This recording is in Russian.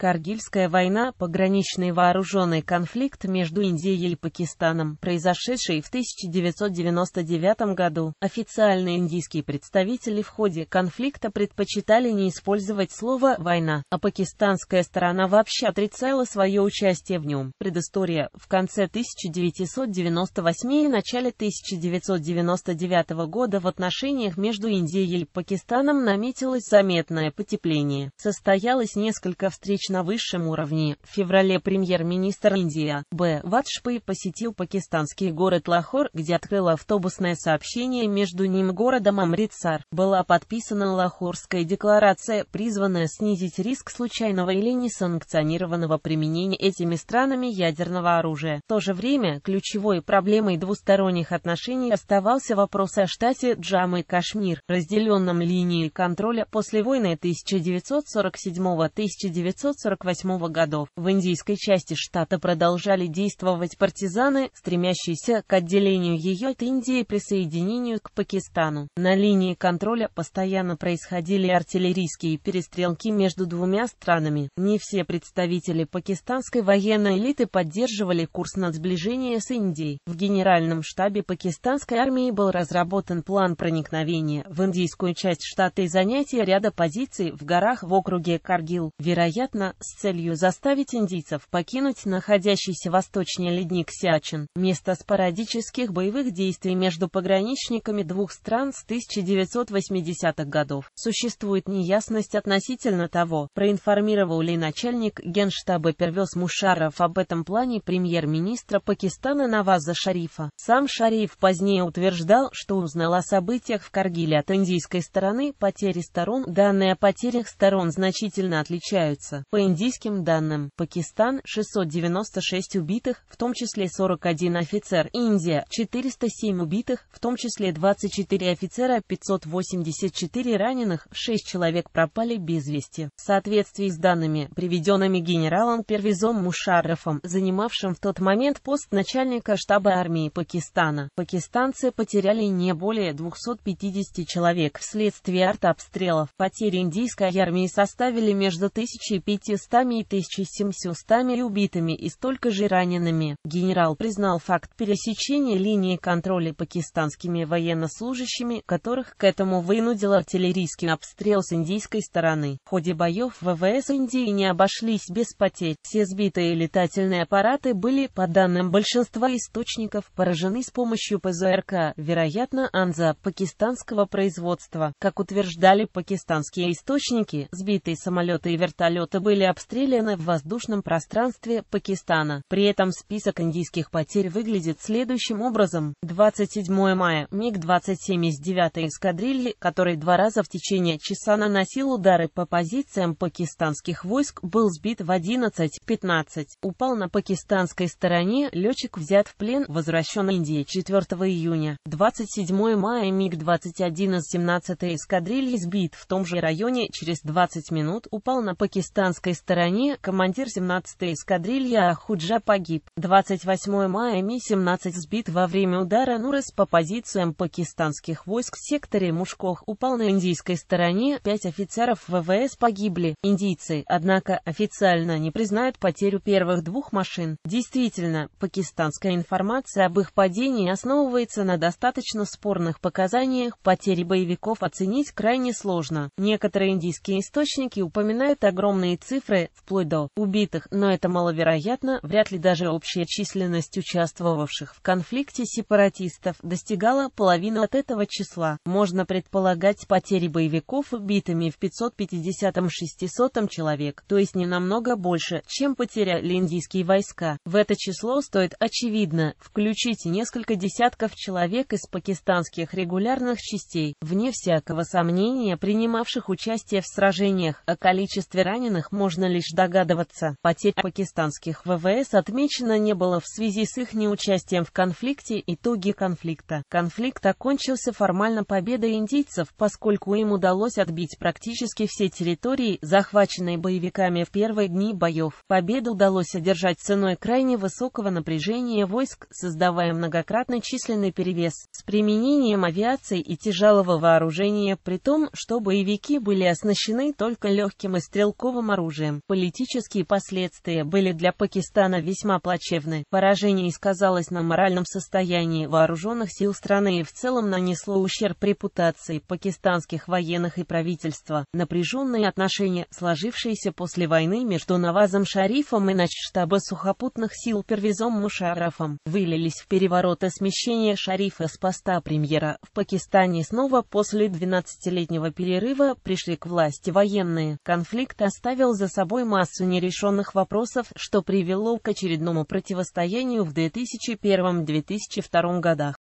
Каргильская война, пограничный вооруженный конфликт между Индией и Пакистаном, произошедший в 1999 году, официальные индийские представители в ходе конфликта предпочитали не использовать слово «война», а пакистанская сторона вообще отрицала свое участие в нем. Предыстория. В конце 1998 и начале 1999 года в отношениях между Индией и Пакистаном наметилось заметное потепление. Состоялось несколько встреч на высшем уровне. В феврале премьер-министр Индии Б. Ваджпей посетил пакистанский город Лахор, где открыл автобусное сообщение между ним городом Амритсар. Была подписана Лахорская декларация, призванная снизить риск случайного или несанкционированного применения этими странами ядерного оружия. В то же время ключевой проблемой двусторонних отношений оставался вопрос о штате Джамы и Кашмир, разделенном линией контроля после войны 1947 1948 1948 годов. В индийской части штата продолжали действовать партизаны, стремящиеся к отделению ее от Индии и присоединению к Пакистану. На линии контроля постоянно происходили артиллерийские перестрелки между двумя странами. Не все представители пакистанской военной элиты поддерживали курс на сближение с Индией. В генеральном штабе пакистанской армии был разработан план проникновения в индийскую часть штата и занятия ряда позиций в горах в округе Каргил. Вероятно, с целью заставить индийцев покинуть находящийся восточнее ледник Сиачин, место спорадических боевых действий между пограничниками двух стран с 1980-х годов. Существует неясность относительно того, проинформировал ли начальник генштаба Первез Мушаров об этом плане премьер-министра Пакистана Наваза Шарифа. Сам Шариф позднее утверждал, что узнал о событиях в Каргиле от индийской стороны, потери сторон, данные о потерях сторон значительно отличаются. По индийским данным, Пакистан 696 убитых, в том числе 41 офицер, Индия 407 убитых, в том числе 24 офицера, 584 раненых, 6 человек пропали без вести. В соответствии с данными, приведенными генералом Первизом Мушаррафом, занимавшим в тот момент пост начальника штаба армии Пакистана, пакистанцы потеряли не более 250 человек вследствие артобстрелов. Потери индийской армии составили между 1000 и 900 и 1700 убитыми и столько же ранеными. Генерал признал факт пересечения линии контроля пакистанскими военнослужащими, которых к этому вынудил артиллерийский обстрел с индийской стороны. В ходе боев ВВС Индии не обошлись без потерь. Все сбитые летательные аппараты были, по данным большинства источников, поражены с помощью ПЗРК, вероятно, Анза, пакистанского производства. Как утверждали пакистанские источники, сбитые самолеты и вертолеты были были обстреляны в воздушном пространстве Пакистана. При этом список индийских потерь выглядит следующим образом. 27 мая МиГ-27 из 9 эскадрильи, который два раза в течение часа наносил удары по позициям пакистанских войск, был сбит в 11.15. Упал на пакистанской стороне, летчик взят в плен, возвращен Индии 4 июня. 27 мая МиГ-21 из 17 эскадрильи сбит в том же районе через 20 минут упал на пакистанскую американской стороне командир 17-й эскадрильи Ахуджа погиб. 28 мая Ми-17 сбит во время удара Нурес по позициям пакистанских войск в секторе Мушкох упал на индийской стороне, пять офицеров ВВС погибли. Индийцы, однако, официально не признают потерю первых двух машин. Действительно, пакистанская информация об их падении основывается на достаточно спорных показаниях, потери боевиков оценить крайне сложно. Некоторые индийские источники упоминают огромные цифры цифры, вплоть до убитых, но это маловероятно, вряд ли даже общая численность участвовавших в конфликте сепаратистов достигала половины от этого числа. Можно предполагать потери боевиков убитыми в 550-600 человек, то есть не намного больше, чем потеряли индийские войска. В это число стоит очевидно включить несколько десятков человек из пакистанских регулярных частей, вне всякого сомнения принимавших участие в сражениях, о количестве раненых можно лишь догадываться. Потерь пакистанских ВВС отмечено не было в связи с их неучастием в конфликте. Итоги конфликта. Конфликт окончился формально победой индийцев, поскольку им удалось отбить практически все территории, захваченные боевиками в первые дни боев. Победу удалось одержать ценой крайне высокого напряжения войск, создавая многократно численный перевес с применением авиации и тяжелого вооружения, при том, что боевики были оснащены только легким и стрелковым оружием оружием. Политические последствия были для Пакистана весьма плачевны. Поражение сказалось на моральном состоянии вооруженных сил страны и в целом нанесло ущерб репутации пакистанских военных и правительства. Напряженные отношения, сложившиеся после войны между Навазом Шарифом и начштаба сухопутных сил Первизом Мушарафом, вылились в переворот и смещение Шарифа с поста премьера. В Пакистане снова после 12-летнего перерыва пришли к власти военные. Конфликт оставил за собой массу нерешенных вопросов, что привело к очередному противостоянию в 2001-2002 годах.